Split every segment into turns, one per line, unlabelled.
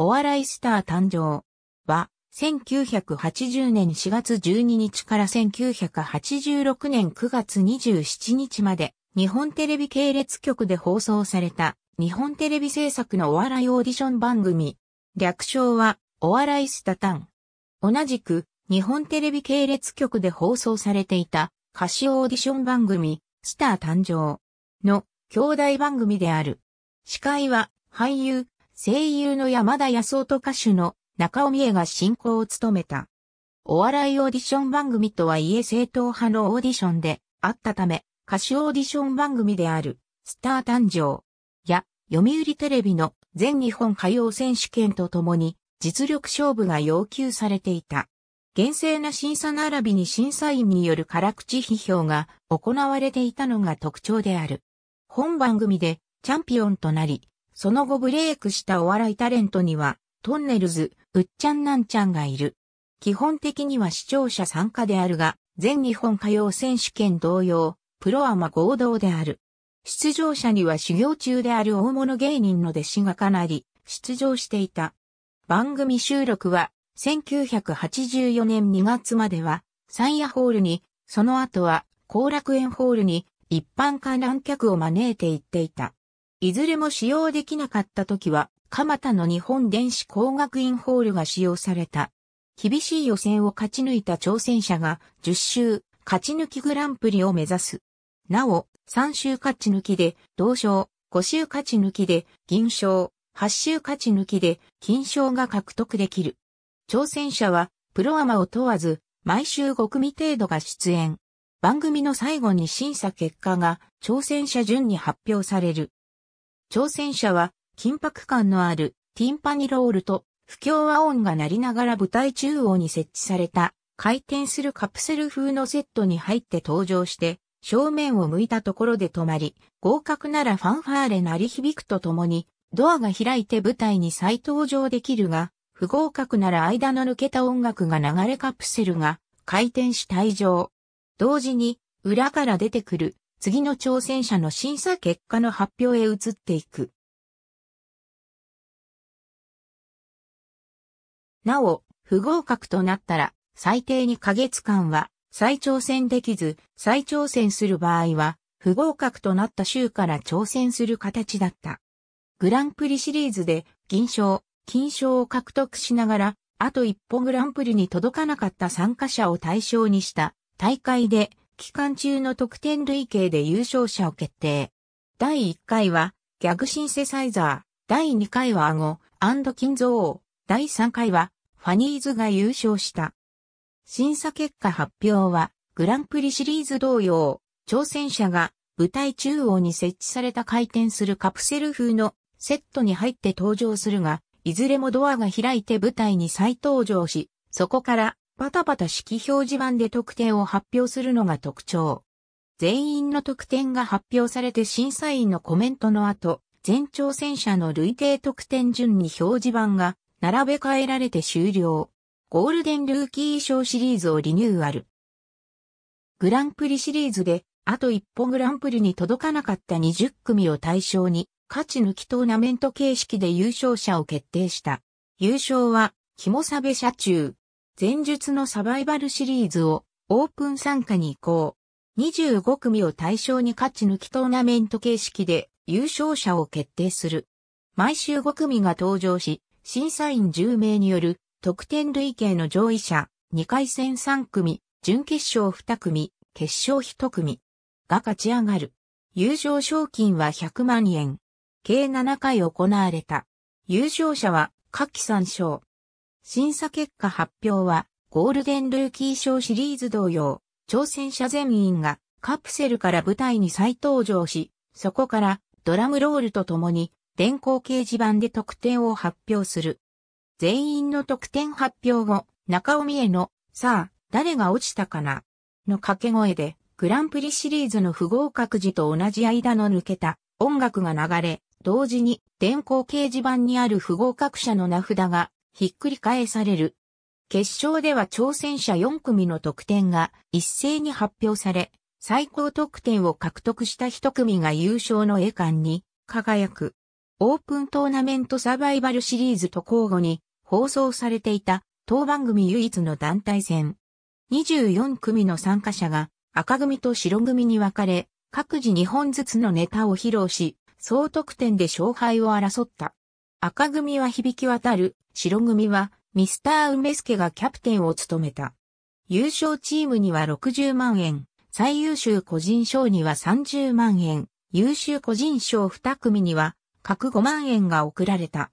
お笑いスター誕生は、1980年4月12日から1986年9月27日まで、日本テレビ系列局で放送された、日本テレビ制作のお笑いオーディション番組。略称は、お笑いスタタン。同じく、日本テレビ系列局で放送されていた、歌詞オーディション番組、スター誕生の兄弟番組である。司会は、俳優、声優の山田康夫と歌手の中尾美恵が進行を務めた。お笑いオーディション番組とはいえ正統派のオーディションであったため、歌手オーディション番組である、スター誕生や、読売テレビの全日本歌謡選手権とともに、実力勝負が要求されていた。厳正な審査並びに審査員による辛口批評が行われていたのが特徴である。本番組でチャンピオンとなり、その後ブレイクしたお笑いタレントには、トンネルズ、うっちゃんなんちゃんがいる。基本的には視聴者参加であるが、全日本歌謡選手権同様、プロアマ合同である。出場者には修行中である大物芸人の弟子がかなり、出場していた。番組収録は、1984年2月までは、サイヤホールに、その後は、後楽園ホールに、一般観覧客を招いて行っていた。いずれも使用できなかった時は、蒲田の日本電子工学院ホールが使用された。厳しい予選を勝ち抜いた挑戦者が10周勝ち抜きグランプリを目指す。なお、3周勝ち抜きで銅賞、5周勝ち抜きで銀賞、8周勝ち抜きで金賞が獲得できる。挑戦者はプロアマを問わず毎週5組程度が出演。番組の最後に審査結果が挑戦者順に発表される。挑戦者は緊迫感のあるティンパニロールと不協和音が鳴りながら舞台中央に設置された回転するカプセル風のセットに入って登場して正面を向いたところで止まり合格ならファンファーレ鳴り響くとともにドアが開いて舞台に再登場できるが不合格なら間の抜けた音楽が流れカプセルが回転し退場。同時に裏から出てくる次の挑戦者の審査結果の発表へ移っていく。なお、不合格となったら、最低2ヶ月間は再挑戦できず、再挑戦する場合は、不合格となった週から挑戦する形だった。グランプリシリーズで銀賞、金賞を獲得しながら、あと一歩グランプリに届かなかった参加者を対象にした大会で期間中の得点累計で優勝者を決定。第1回は、ギャグシンセサイザー、第2回はアゴ、金蔵王、第3回は、ファニーズが優勝した。審査結果発表は、グランプリシリーズ同様、挑戦者が舞台中央に設置された回転するカプセル風のセットに入って登場するが、いずれもドアが開いて舞台に再登場し、そこからパタパタ式表示板で得点を発表するのが特徴。全員の得点が発表されて審査員のコメントの後、全挑戦者の累計得点順に表示板が並べ替えられて終了。ゴールデンルーキー賞シリーズをリニューアル。グランプリシリーズで、あと一歩グランプリに届かなかった20組を対象に、勝ち抜きトーナメント形式で優勝者を決定した。優勝は、肝サベ社中、前述のサバイバルシリーズをオープン参加に移行。25組を対象に勝ち抜きトーナメント形式で優勝者を決定する。毎週5組が登場し、審査員10名による得点累計の上位者2回戦3組、準決勝2組、決勝1組が勝ち上がる。優勝賞金は100万円。計7回行われた。優勝者は、夏季参照。審査結果発表は、ゴールデンルーキー賞シリーズ同様、挑戦者全員がカプセルから舞台に再登場し、そこからドラムロールとともに電光掲示板で得点を発表する。全員の得点発表後、中尾美恵の、さあ、誰が落ちたかなの掛け声で、グランプリシリーズの不合格時と同じ間の抜けた音楽が流れ、同時に電光掲示板にある不合格者の名札がひっくり返される。決勝では挑戦者4組の得点が一斉に発表され、最高得点を獲得した1組が優勝の栄冠に輝く。オープントーナメントサバイバルシリーズと交互に放送されていた当番組唯一の団体戦。24組の参加者が赤組と白組に分かれ、各自2本ずつのネタを披露し、総得点で勝敗を争った。赤組は響き渡る、白組はミスターウスケがキャプテンを務めた。優勝チームには60万円、最優秀個人賞には30万円、優秀個人賞2組には各5万円が贈られた。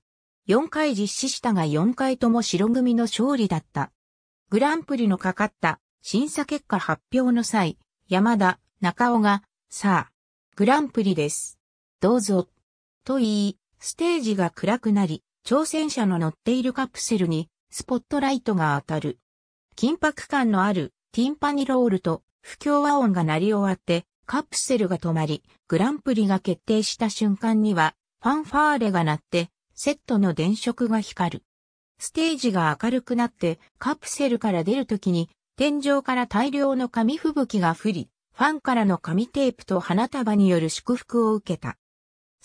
4回実施したが4回とも白組の勝利だった。グランプリのかかった審査結果発表の際、山田、中尾が、さあ、グランプリです。どうぞ、と言い、ステージが暗くなり、挑戦者の乗っているカプセルにスポットライトが当たる。緊迫感のあるティンパニロールと不協和音が鳴り終わってカプセルが止まり、グランプリが決定した瞬間にはファンファーレが鳴ってセットの電飾が光る。ステージが明るくなってカプセルから出るときに天井から大量の紙吹雪が降り、ファンからの紙テープと花束による祝福を受けた。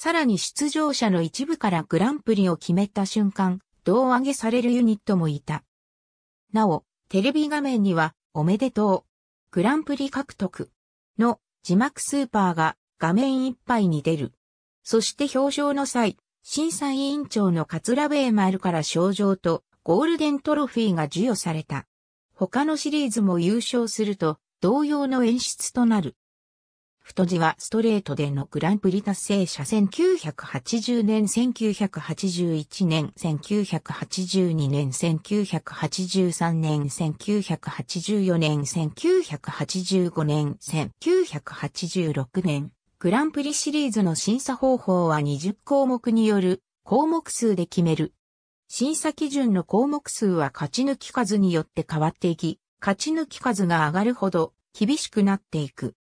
さらに出場者の一部からグランプリを決めた瞬間、胴上げされるユニットもいた。なお、テレビ画面には、おめでとう、グランプリ獲得の字幕スーパーが画面いっぱいに出る。そして表彰の際、審査委員長の桂ベーマルから賞状とゴールデントロフィーが授与された。他のシリーズも優勝すると同様の演出となる。太字はストレートでのグランプリ達成者1980年、1981年、1982年、1983年、1984年、1985年、1986年。グランプリシリーズの審査方法は20項目による項目数で決める。審査基準の項目数は勝ち抜き数によって変わっていき、勝ち抜き数が上がるほど厳しくなっていく。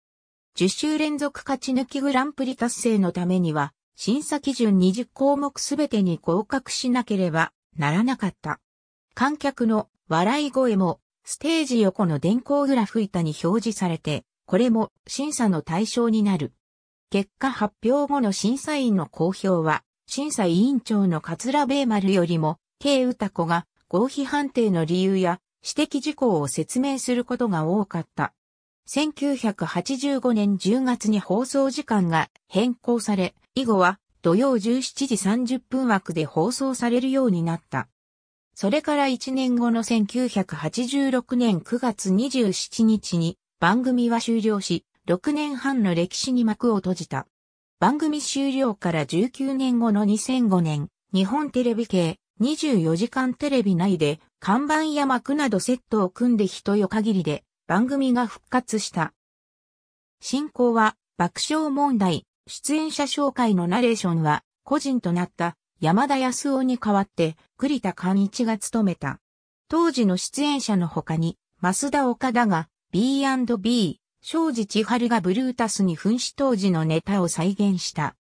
10週連続勝ち抜きグランプリ達成のためには、審査基準20項目すべてに合格しなければならなかった。観客の笑い声も、ステージ横の電光グラフ板に表示されて、これも審査の対象になる。結果発表後の審査員の公表は、審査委員長の桂米丸よりも、K 歌子が合否判定の理由や指摘事項を説明することが多かった。1985年10月に放送時間が変更され、以後は土曜17時30分枠で放送されるようになった。それから1年後の1986年9月27日に番組は終了し、6年半の歴史に幕を閉じた。番組終了から19年後の2005年、日本テレビ系24時間テレビ内で看板や幕などセットを組んで人よ限りで番組が復活した。進行は爆笑問題、出演者紹介のナレーションは個人となった山田康夫に代わって栗田寛一が務めた。当時の出演者の他に、増田岡田が B&B、庄司千春がブルータスに噴死当時のネタを再現した。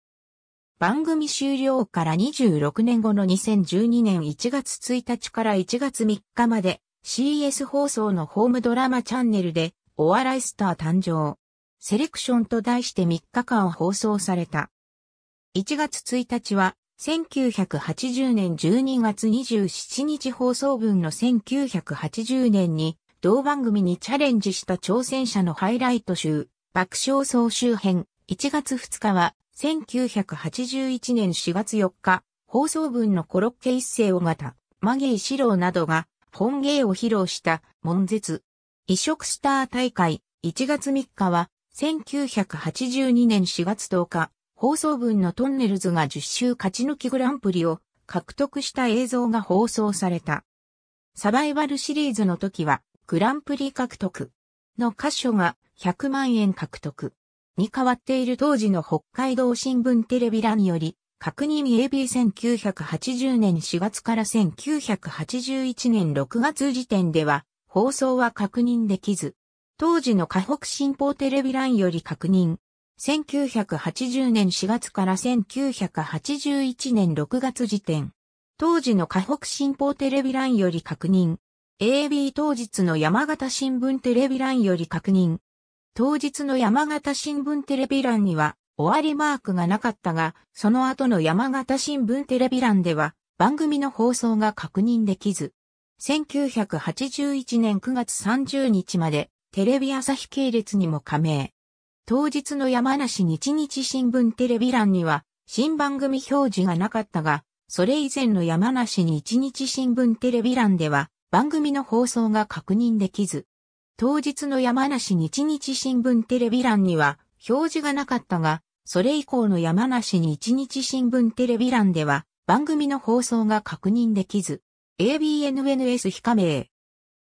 番組終了から26年後の2012年1月1日から1月3日まで CS 放送のホームドラマチャンネルで、お笑いスター誕生。セレクションと題して3日間放送された。1月1日は、1980年12月27日放送分の1980年に、同番組にチャレンジした挑戦者のハイライト集、爆笑総集編。1月2日は、1981年4月4日、放送分のコロッケ一世尾形、マギーロウなどが、本芸を披露した悶絶。移植スター大会1月3日は1982年4月10日、放送分のトンネルズが10周勝ち抜きグランプリを獲得した映像が放送された。サバイバルシリーズの時はグランプリ獲得の箇所が100万円獲得に変わっている当時の北海道新聞テレビ欄により確認 AB1980 年4月から1981年6月時点では、放送は確認できず、当時の河北新報テレビ欄より確認。1980年4月から1981年6月時点。当時の河北新報テレビ欄より確認。AB 当日の山形新聞テレビ欄より確認。当日の山形新聞テレビ欄には、終わりマークがなかったが、その後の山形新聞テレビ欄では番組の放送が確認できず、1981年9月30日までテレビ朝日系列にも加盟。当日の山梨日日新聞テレビ欄には新番組表示がなかったが、それ以前の山梨日日新聞テレビ欄では番組の放送が確認できず、当日の山梨日日新聞テレビ欄には表示がなかったが、それ以降の山梨に一日新聞テレビ欄では番組の放送が確認できず、ABNNS 非加盟。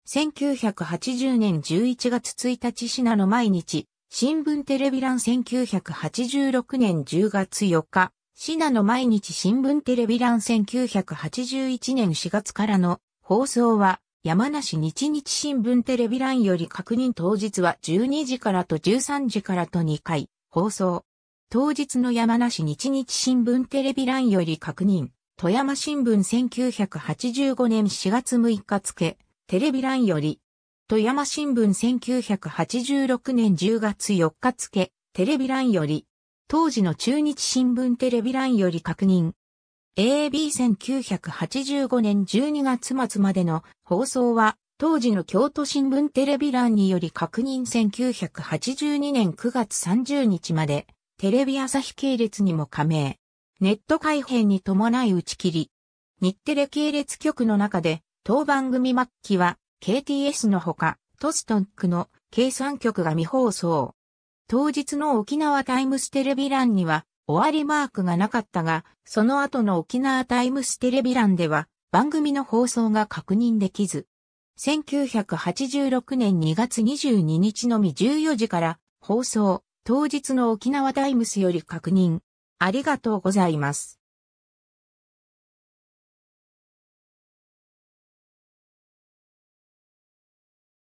1980年11月1日シナの毎日、新聞テレビ欄1986年10月4日、シナの毎日新聞テレビ欄1981年4月からの放送は、山梨日日新聞テレビ欄より確認当日は12時からと13時からと2回放送。当日の山梨日日新聞テレビ欄より確認。富山新聞1985年4月6日付、テレビ欄より。富山新聞1986年10月4日付、テレビ欄より。当時の中日新聞テレビ欄より確認。AB1985 年12月末までの放送は、当時の京都新聞テレビ欄により確認1982年9月30日まで。テレビ朝日系列にも加盟。ネット改編に伴い打ち切り。日テレ系列局の中で、当番組末期は KTS のほか、トストンクの計算局が未放送。当日の沖縄タイムステレビ欄には終わりマークがなかったが、その後の沖縄タイムステレビ欄では番組の放送が確認できず、1986年2月22日のみ14時から放送、当日の沖縄タイムスより確認。ありがとうございます。